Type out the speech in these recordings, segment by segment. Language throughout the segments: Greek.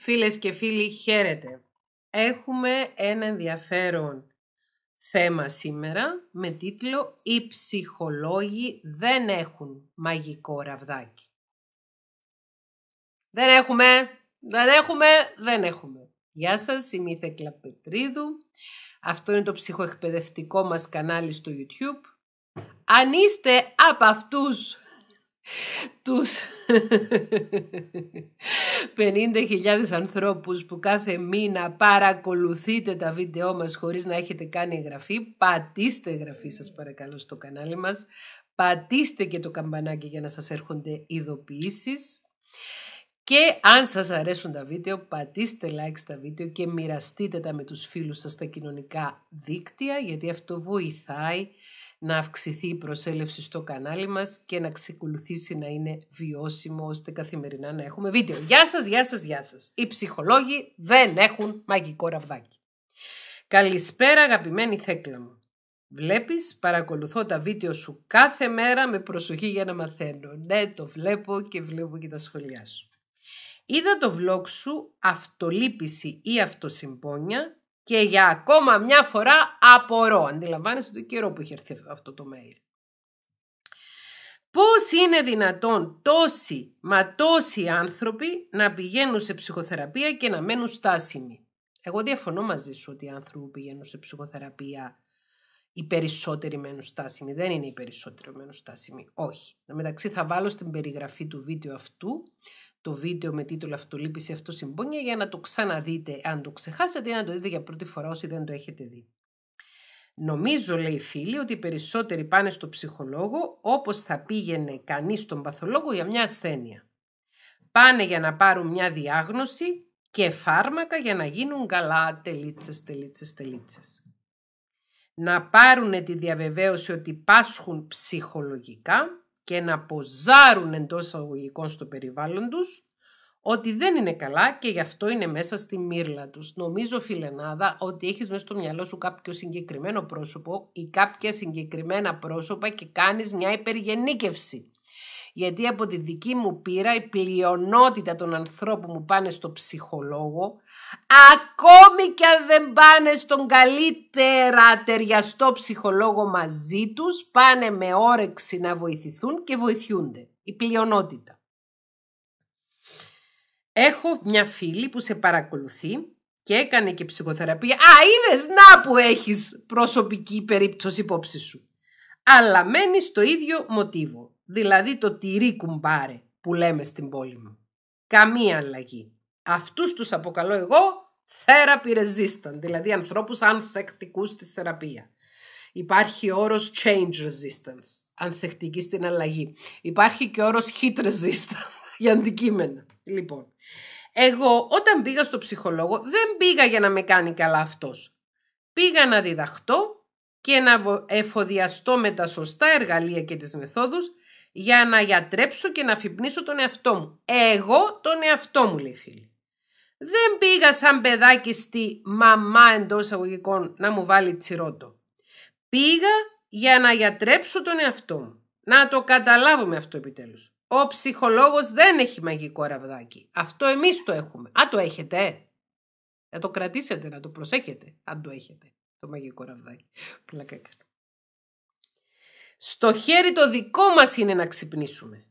Φίλες και φίλοι, χαίρετε. Έχουμε ένα ενδιαφέρον θέμα σήμερα με τίτλο «Οι ψυχολόγοι δεν έχουν μαγικό ραβδάκι». Δεν έχουμε, δεν έχουμε, δεν έχουμε. Γεια σας, είμαι η Θεκλα Αυτό είναι το ψυχοεκπαιδευτικό μας κανάλι στο YouTube. Αν είστε από αυτούς τους 50.000 ανθρώπους που κάθε μήνα παρακολουθείτε τα βίντεό μας χωρίς να έχετε κάνει εγγραφή, πατήστε εγγραφή σας παρακαλώ στο κανάλι μας, πατήστε και το καμπανάκι για να σας έρχονται ειδοποιήσεις. Και αν σας αρέσουν τα βίντεο, πατήστε like στα βίντεο και μοιραστείτε τα με τους φίλους σας στα κοινωνικά δίκτυα, γιατί αυτό βοηθάει να αυξηθεί η προσέλευση στο κανάλι μας και να ξεκολουθήσει να είναι βιώσιμο ώστε καθημερινά να έχουμε βίντεο. Γεια σας, γεια σας, γεια σας. Οι ψυχολόγοι δεν έχουν μαγικό ραβδάκι. Καλησπέρα αγαπημένη Θέκλα μου. Βλέπεις, παρακολουθώ τα βίντεο σου κάθε μέρα με προσοχή για να μαθαίνω. Ναι, το βλέπω και βλέπω και τα σχολιά σου. Είδα το vlog σου «Αυτολύπηση ή αυτοσυμπόνια» και για ακόμα μια φορά απορώ. Αντιλαμβάνεστε το καιρό που είχε έρθει αυτό το mail. Πώς είναι δυνατόν τόσοι μα τόσοι άνθρωποι να πηγαίνουν σε ψυχοθεραπεία και να μένουν στάσιμοι. Εγώ διαφωνώ μαζί σου ότι οι άνθρωποι που πηγαίνουν σε ψυχοθεραπεία οι περισσότεροι μένουν στάσιμοι. Δεν είναι οι περισσότεροι μένουν στάσιμοι. Όχι. μεταξύ θα βάλω στην περιγραφή του βίντεο αυτού το βίντεο με τίτλο Αυτολύπη για να το ξαναδείτε αν το ξεχάσατε ή να το δείτε για πρώτη φορά όσοι δεν το έχετε δει. Νομίζω, λέει φίλοι, ότι οι περισσότεροι πάνε στο ψυχολόγο όπως θα πήγαινε κανείς στον παθολόγο για μια ασθένεια. Πάνε για να πάρουν μια διάγνωση και φάρμακα για να γίνουν καλά τελίτσες, τελίτσες, τελίτσες. Να πάρουν τη διαβεβαίωση ότι πάσχουν ψυχολογικά και να ποζάρουν εντός αγωγικών στο περιβάλλον τους, ότι δεν είναι καλά και γι' αυτό είναι μέσα στη μύρλα τους. Νομίζω, Φιλενάδα, ότι έχεις μέσα στο μυαλό σου κάποιο συγκεκριμένο πρόσωπο ή κάποια συγκεκριμένα πρόσωπα και κάνεις μια υπεργενίκευση γιατί από τη δική μου πείρα η πλειονότητα των ανθρώπων που πάνε στο ψυχολόγο, ακόμη και αν δεν πάνε στον καλύτερα ταιριαστό ψυχολόγο μαζί τους, πάνε με όρεξη να βοηθηθούν και βοηθούνται. Η πλειονότητα. Έχω μια φίλη που σε παρακολουθεί και έκανε και ψυχοθεραπεία. Α, είδες να που έχεις προσωπική περίπτωση υπόψη σου. Αλλά μένει στο ίδιο μοτίβο δηλαδή το τυρί κουμπάρε που λέμε στην πόλη μου. Καμία αλλαγή. Αυτούς τους αποκαλώ εγώ therapy resistant, δηλαδή ανθρώπους ανθεκτικούς στη θεραπεία. Υπάρχει όρος change resistance, ανθεκτική στην αλλαγή. Υπάρχει και όρος heat resistant για αντικείμενα. Λοιπόν, εγώ όταν πήγα στο ψυχολόγο δεν πήγα για να με κάνει καλά αυτός. Πήγα να διδαχτώ και να εφοδιαστώ με τα σωστά εργαλεία και τις μεθόδους για να γιατρέψω και να φυπνήσω τον εαυτό μου. Εγώ τον εαυτό μου, λέει φίλη. Δεν πήγα σαν παιδάκι στη μαμά εντός αγωγικών να μου βάλει τσιρότο. Πήγα για να γιατρέψω τον εαυτό μου. Να το καταλάβουμε αυτό επιτέλους. Ο ψυχολόγος δεν έχει μαγικό ραβδάκι. Αυτό εμείς το έχουμε. Α, το έχετε. Να ε, το κρατήσετε, να το προσέχετε, αν το έχετε, το μαγικό ραβδάκι. Πλάκα στο χέρι το δικό μας είναι να ξυπνήσουμε.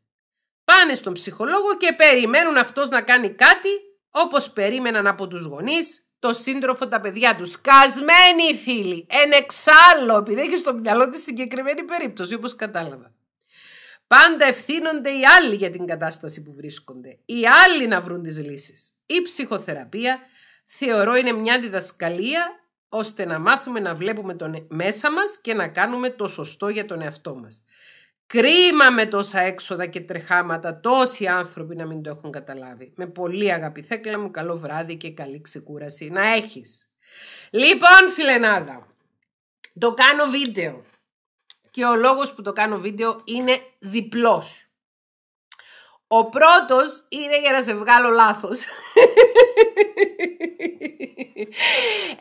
Πάνε στον ψυχολόγο και περιμένουν αυτός να κάνει κάτι όπως περίμεναν από τους γονείς το σύντροφο τα παιδιά τους. Σκασμένοι φίλοι. Εν εξάλλου, επειδή έχεις στο μυαλό τη συγκεκριμένη περίπτωση, όπως κατάλαβα. Πάντα ευθύνονται οι άλλοι για την κατάσταση που βρίσκονται. Οι άλλοι να βρουν τις λύσεις. Η ψυχοθεραπεία θεωρώ είναι μια διδασκαλία ώστε να μάθουμε να βλέπουμε τον ε, μέσα μας και να κάνουμε το σωστό για τον εαυτό μας. Κρίμα με τόσα έξοδα και τρεχάματα, τόσοι άνθρωποι να μην το έχουν καταλάβει. Με πολύ αγάπη Θέκλα μου, καλό βράδυ και καλή ξεκούραση να έχεις. Λοιπόν φιλενάδα, το κάνω βίντεο και ο λόγος που το κάνω βίντεο είναι διπλός. Ο πρώτος είναι για να σε βγάλω λάθος.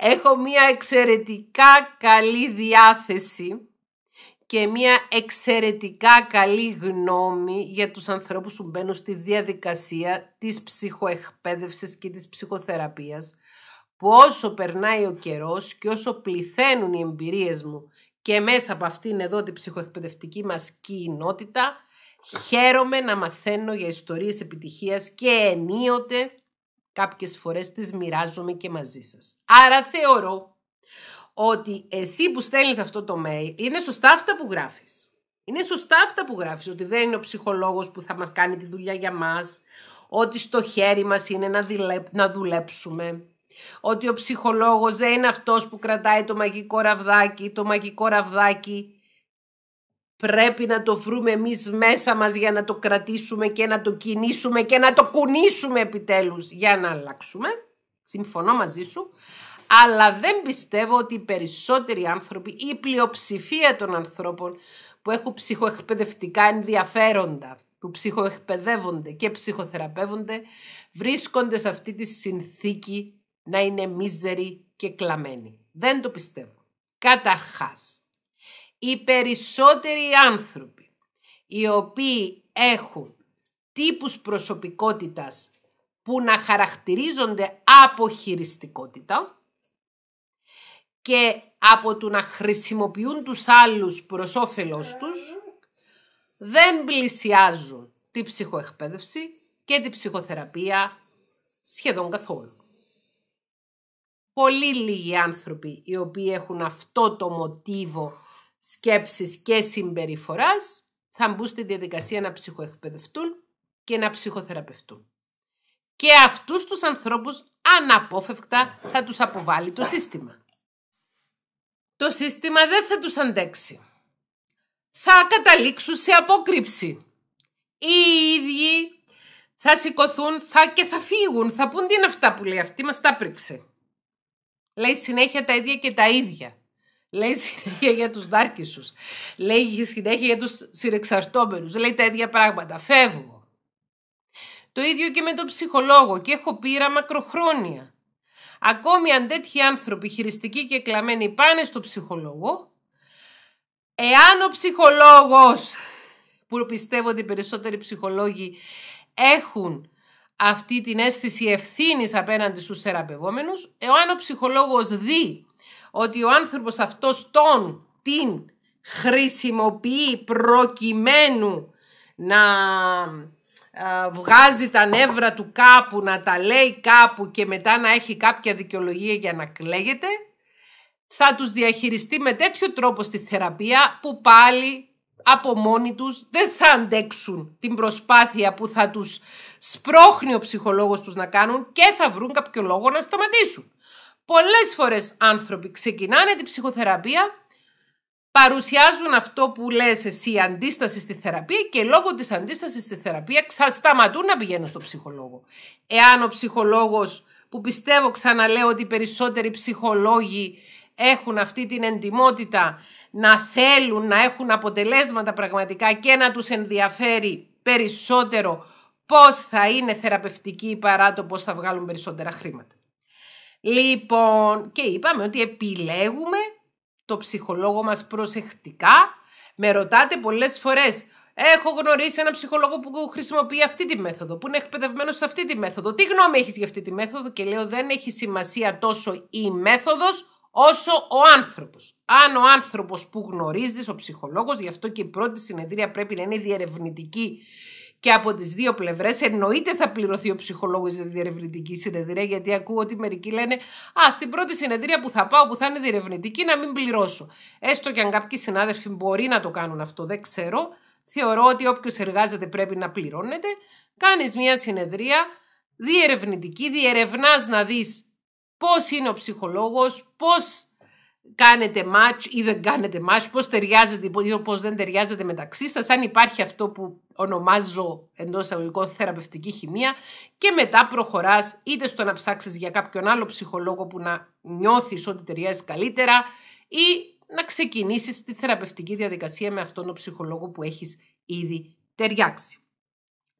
Έχω μία εξαιρετικά καλή διάθεση και μία εξαιρετικά καλή γνώμη για τους ανθρώπους που μπαίνουν στη διαδικασία της ψυχοεκπαίδευσης και της ψυχοθεραπείας που όσο περνάει ο καιρός και όσο πληθαίνουν οι εμπειρίες μου και μέσα από αυτήν εδώ την ψυχοεκπαιδευτική μας κοινότητα χαίρομαι να μαθαίνω για ιστορίες επιτυχίας και ενίοτε κάποιες φορές τις μοιράζομαι και μαζί σας. Άρα θεωρώ ότι εσύ που στέλνεις αυτό το mail είναι σωστά αυτά που γράφεις. Είναι σωστά αυτά που γράφεις, ότι δεν είναι ο ψυχολόγος που θα μας κάνει τη δουλειά για μας, ότι στο χέρι μας είναι να, να δουλέψουμε, ότι ο ψυχολόγος δεν είναι αυτός που κρατάει το μαγικό ραβδάκι, το μαγικό ραβδάκι πρέπει να το βρούμε εμείς μέσα μας για να το κρατήσουμε και να το κινήσουμε και να το κουνήσουμε επιτέλους για να αλλάξουμε. Συμφωνώ μαζί σου. Αλλά δεν πιστεύω ότι οι περισσότεροι άνθρωποι ή η πλειοψηφία των ανθρώπων που έχουν ψυχοεκπαιδευτικά ενδιαφέροντα, που ψυχοεκπαιδεύονται και ψυχοθεραπεύονται, βρίσκονται σε αυτή τη συνθήκη να είναι μίζεροι και κλαμμένοι. Δεν το πιστεύω. Καταρχάς, οι περισσότεροι άνθρωποι οι οποίοι έχουν τύπους προσωπικότητας που να χαρακτηρίζονται από χειριστικότητα και από το να χρησιμοποιούν τους άλλους προς όφελος τους, δεν πλησιάζουν τη ψυχοεκπαίδευση και τη ψυχοθεραπεία σχεδόν καθόλου. Πολύ λίγοι άνθρωποι οι οποίοι έχουν αυτό το μοτίβο σκέψης και συμπεριφοράς θα μπουν στη διαδικασία να ψυχοεκπαιδευτούν και να ψυχοθεραπευτούν. Και αυτούς τους ανθρώπους αναπόφευκτα θα τους αποβάλει το σύστημα. Το σύστημα δεν θα τους αντέξει. Θα καταλήξουν σε απόκρυψη. Οι ίδιοι θα σηκωθούν θα και θα φύγουν. Θα πούν τι είναι αυτά που λέει αυτή, μας τα πρίξε. Λέει συνέχεια τα ίδια και τα ίδια. Λέει συνέχεια για τους δάρκησους. Λέει συνέχεια για τους συρεξαρτόμενους, Λέει τα ίδια πράγματα. Φεύγω. Το ίδιο και με τον ψυχολόγο και έχω πείρα μακροχρόνια. Ακόμη αν τέτοιοι άνθρωποι χειριστικοί και κλαμμένοι πάνε στο ψυχολόγο, εάν ο ψυχολόγος, που πιστεύω ότι οι περισσότεροι ψυχολόγοι έχουν αυτή την αίσθηση ευθύνης απέναντι στους θεραπευόμενους, εάν ο ψυχολόγος δει ότι ο άνθρωπος αυτός τον, την χρησιμοποιεί προκειμένου να βγάζει τα νεύρα του κάπου, να τα λέει κάπου και μετά να έχει κάποια δικαιολογία για να κλαίγεται, θα τους διαχειριστεί με τέτοιο τρόπο στη θεραπεία που πάλι από μόνοι τους δεν θα αντέξουν την προσπάθεια που θα τους σπρώχνει ο ψυχολόγος τους να κάνουν και θα βρουν κάποιο λόγο να σταματήσουν. Πολλές φορές άνθρωποι ξεκινάνε την ψυχοθεραπεία, παρουσιάζουν αυτό που λες εσύ αντίσταση στη θεραπεία και λόγω της αντίστασης στη θεραπεία ξασταματούν να πηγαίνουν στο ψυχολόγο. Εάν ο ψυχολόγος που πιστεύω ξαναλέω ότι περισσότεροι ψυχολόγοι έχουν αυτή την εντιμότητα να θέλουν να έχουν αποτελέσματα πραγματικά και να τους ενδιαφέρει περισσότερο πώς θα είναι θεραπευτική παρά το πώς θα βγάλουν περισσότερα χρήματα. Λοιπόν, και είπαμε ότι επιλέγουμε το ψυχολόγο μας προσεκτικά. Με ρωτάτε πολλές φορές, έχω γνωρίσει έναν ψυχολόγο που χρησιμοποιεί αυτή τη μέθοδο, που είναι εκπαιδευμένος σε αυτή τη μέθοδο. Τι γνώμη έχεις για αυτή τη μέθοδο και λέω δεν έχει σημασία τόσο η μέθοδος όσο ο άνθρωπος. Αν ο άνθρωπος που γνωρίζεις, ο ψυχολόγος, γι' αυτό και η πρώτη συνεδρία πρέπει να είναι διερευνητική και από τις δύο πλευρές Εννοείται θα πληρωθεί ο ψυχολόγος για διερευνητική συνεδρία, γιατί ακούω ότι μερικοί λένε «Α, στην πρώτη συνεδρία που θα πάω, που θα είναι διερευνητική, να μην πληρώσω». Έστω και αν κάποιοι συνάδελφοι μπορεί να το κάνουν αυτό, δεν ξέρω. Θεωρώ ότι όποιος εργάζεται πρέπει να πληρώνεται. Κάνεις μια συνεδρία διερευνητική, διερευνάς να δεις πώς είναι ο ψυχολόγος, πώς κάνετε match ή δεν κάνετε match, πώς ταιριάζετε ή πώς δεν ταιριάζετε μεταξύ σας, αν υπάρχει αυτό που ονομάζω εντός αγωγικών θεραπευτική χημεία και μετά προχωράς είτε στο να ψάξεις για κάποιον άλλο ψυχολόγο που να νιώθεις ότι ταιριάζει καλύτερα ή να ξεκινήσεις τη θεραπευτική διαδικασία με αυτόν τον ψυχολόγο που έχεις ήδη ταιριάξει.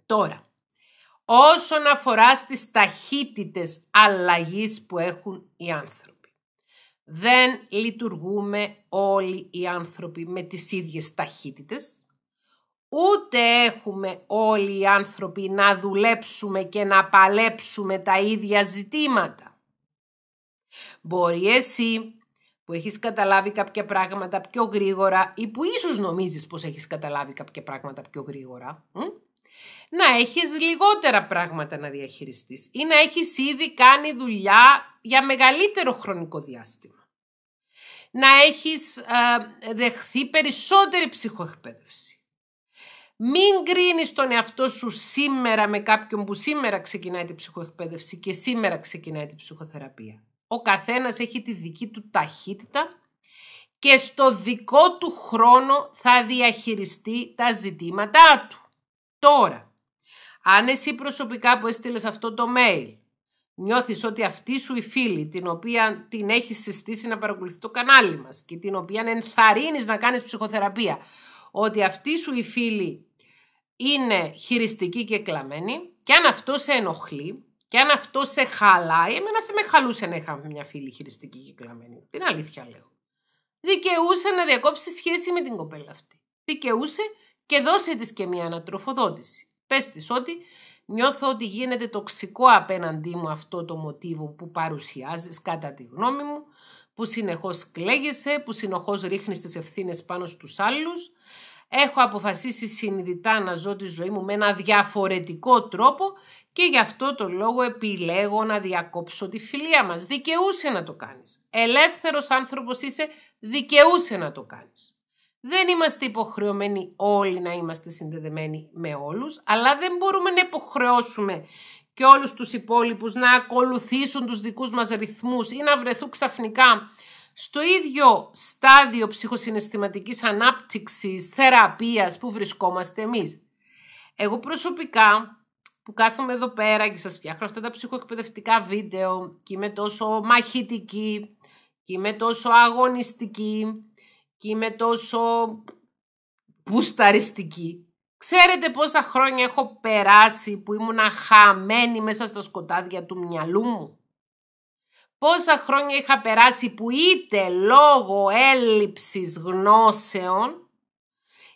Τώρα, όσον αφορά στις ταχύτητες αλλαγής που έχουν οι άνθρωποι. Δεν λειτουργούμε όλοι οι άνθρωποι με τις ίδιες ταχύτητες. Ούτε έχουμε όλοι οι άνθρωποι να δουλέψουμε και να παλέψουμε τα ίδια ζητήματα. Μπορεί εσύ που έχεις καταλάβει κάποια πράγματα πιο γρήγορα ή που ίσως νομίζεις πως έχεις καταλάβει κάποια πράγματα πιο γρήγορα, να έχεις λιγότερα πράγματα να διαχειριστείς ή να έχεις ήδη κάνει δουλειά για μεγαλύτερο χρονικό διάστημα. Να έχεις ε, δεχθεί περισσότερη ψυχοεκπαίδευση. Μην κρίνεις τον εαυτό σου σήμερα με κάποιον που σήμερα ξεκινάει την ψυχοεκπαίδευση και σήμερα ξεκινάει την ψυχοθεραπεία. Ο καθένας έχει τη δική του ταχύτητα και στο δικό του χρόνο θα διαχειριστεί τα ζητήματά του. Τώρα, αν εσύ προσωπικά που έστειλες αυτό το mail, νιώθεις ότι αυτή σου η φίλη, την οποία την έχεις συστήσει να παρακολουθεί το κανάλι μας και την οποία ενθαρρύνεις να κάνεις ψυχοθεραπεία, ότι αυτή σου η φίλη είναι χειριστική και κλαμμένη και αν αυτό σε ενοχλεί και αν αυτό σε χαλάει, εμένα θα με χαλούσε να είχα μια φίλη χειριστική και κλαμμένη. Την αλήθεια λέω. Δικαιούσε να διακόψει σχέση με την κοπέλα αυτή. Δικαιούσε και δώσε της και μια ανατροφοδότηση. Πες της ότι νιώθω ότι γίνεται τοξικό απέναντί μου αυτό το μοτίβο που παρουσιάζεις κατά τη γνώμη μου, που συνεχώς κλαίγεσαι, που συνεχώς ρίχνεις τις ευθύνες πάνω στους άλλους. Έχω αποφασίσει συνειδητά να ζω τη ζωή μου με ένα διαφορετικό τρόπο και γι' αυτό το λόγο επιλέγω να διακόψω τη φιλία μας. Δικαιούσε να το κάνεις. Ελεύθερος άνθρωπος είσαι, δικαιούσε να το κάνεις. Δεν είμαστε υποχρεωμένοι όλοι να είμαστε συνδεδεμένοι με όλους, αλλά δεν μπορούμε να υποχρεώσουμε και όλους τους υπόλοιπους να ακολουθήσουν τους δικούς μας ρυθμούς ή να βρεθούν ξαφνικά στο ίδιο στάδιο ψυχοσυναισθηματικής ανάπτυξης, θεραπείας που βρισκόμαστε εμείς. Εγώ προσωπικά που κάθομαι εδώ πέρα και σας φτιάχνω αυτά τα ψυχοεκπαιδευτικά βίντεο και είμαι τόσο μαχητική και είμαι τόσο αγωνιστική είμαι τόσο πουσταριστική. Ξέρετε πόσα χρόνια έχω περάσει που ήμουν χαμένη μέσα στα σκοτάδια του μυαλού μου. Πόσα χρόνια είχα περάσει που είτε λόγω έλλειψης γνώσεων,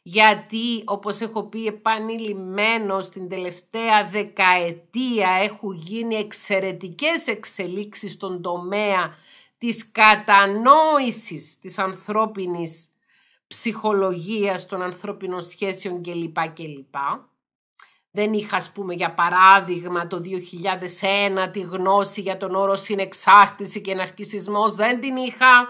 γιατί όπως έχω πει επανειλημμένο την τελευταία δεκαετία έχουν γίνει εξαιρετικές εξελίξεις στον τομέα της κατανόησης της ανθρώπινης ψυχολογίας, των ανθρώπινων σχέσεων κλπ. κλπ. Δεν είχα, ας πούμε, για παράδειγμα, το 2001 τη γνώση για τον όρο συνεξάρτηση και ναρκισισμός. δεν την είχα.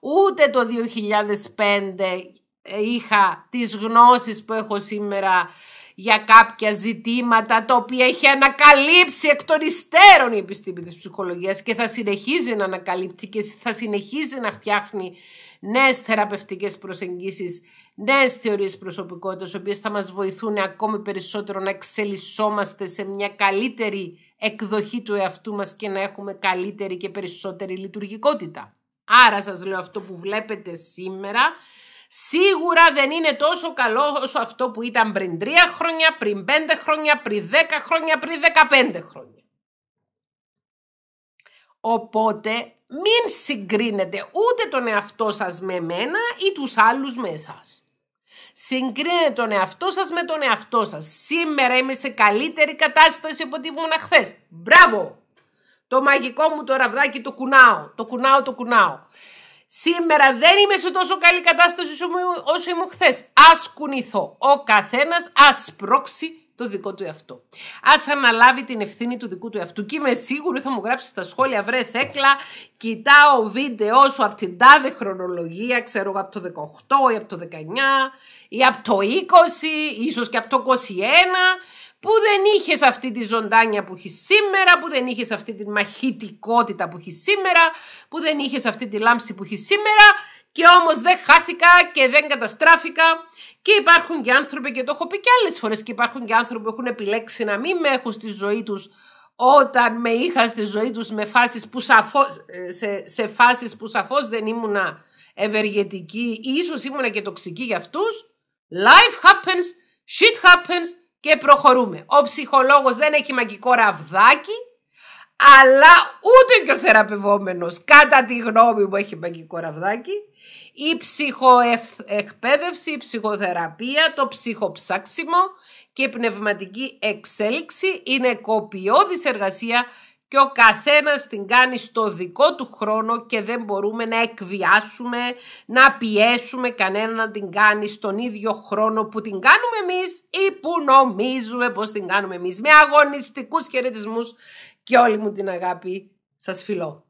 Ούτε το 2005 ε, είχα τις γνώσεις που έχω σήμερα για κάποια ζητήματα τα οποία έχει ανακαλύψει εκ των υστέρων η επιστήμη της ψυχολογίας και θα συνεχίζει να ανακαλύπτει και θα συνεχίζει να φτιάχνει νέες θεραπευτικές προσεγγίσεις, νέες θεωρίες προσωπικότητας, οι οποίες θα μας βοηθούν ακόμη περισσότερο να εξελισσόμαστε σε μια καλύτερη εκδοχή του εαυτού μας και να έχουμε καλύτερη και περισσότερη λειτουργικότητα. Άρα σας λέω αυτό που βλέπετε σήμερα σίγουρα δεν είναι τόσο καλό όσο αυτό που ήταν πριν τρία χρόνια, πριν πέντε χρόνια, πριν δέκα χρόνια, πριν δεκαπέντε χρόνια. Οπότε μην συγκρίνετε ούτε τον εαυτό σας με μένα ή τους άλλους με εσάς. Συγκρίνετε τον εαυτό σας με τον εαυτό σας. Σήμερα είμαι σε καλύτερη κατάσταση από ό,τι ήμουν χθες. Μπράβο! Το μαγικό μου το ραβδάκι το κουνάω, το κουνάω, το κουνάω. Σήμερα δεν είμαι σε τόσο καλή κατάσταση όσο ήμουν χθες. Ας κουνηθώ. Ο καθένας ας πρόξει το δικό του εαυτό. Ας αναλάβει την ευθύνη του δικού του εαυτού. Και είμαι σίγουρη, θα μου γράψει στα σχόλια, βρε Θέκλα, κοιτάω βίντεο σου από την τάδε χρονολογία, ξέρω εγώ από το 18 ή από το 19 ή από το 20, ίσως και από το 21 που δεν είχες αυτή τη ζωντάνια που έχεις σήμερα, που δεν είχες αυτή τη μαχητικότητα που έχεις σήμερα, που δεν είχες αυτή τη λάμψη που έχεις σήμερα και όμως δεν χάθηκα και δεν καταστράφηκα και υπάρχουν και άνθρωποι και το έχω πει και άλλες φορές και υπάρχουν και άνθρωποι που έχουν επιλέξει να μην με έχουν στη ζωή τους όταν με είχαν στη ζωή τους με φάσεις που σαφώς, ε, σε, σε φάσεις που σαφώς δεν ήμουνα ευεργετική ή ίσως ήμουνα και τοξική για αυτούς. Life happens, shit happens, και προχωρούμε. Ο ψυχολόγος δεν έχει μαγικό ραβδάκι, αλλά ούτε και ο θεραπευόμενος, κατά τη γνώμη μου, έχει μαγικό ραβδάκι. Η ψυχοεκπαίδευση, η ψυχοθεραπεία, το ψυχοψάξιμο και η πνευματική εξέλιξη είναι κοπιώδης εργασία και ο καθένας την κάνει στο δικό του χρόνο και δεν μπορούμε να εκβιάσουμε, να πιέσουμε κανένα να την κάνει στον ίδιο χρόνο που την κάνουμε εμείς ή που νομίζουμε πως την κάνουμε εμείς. Με αγωνιστικούς χαιρετισμούς και όλη μου την αγάπη σας φιλώ.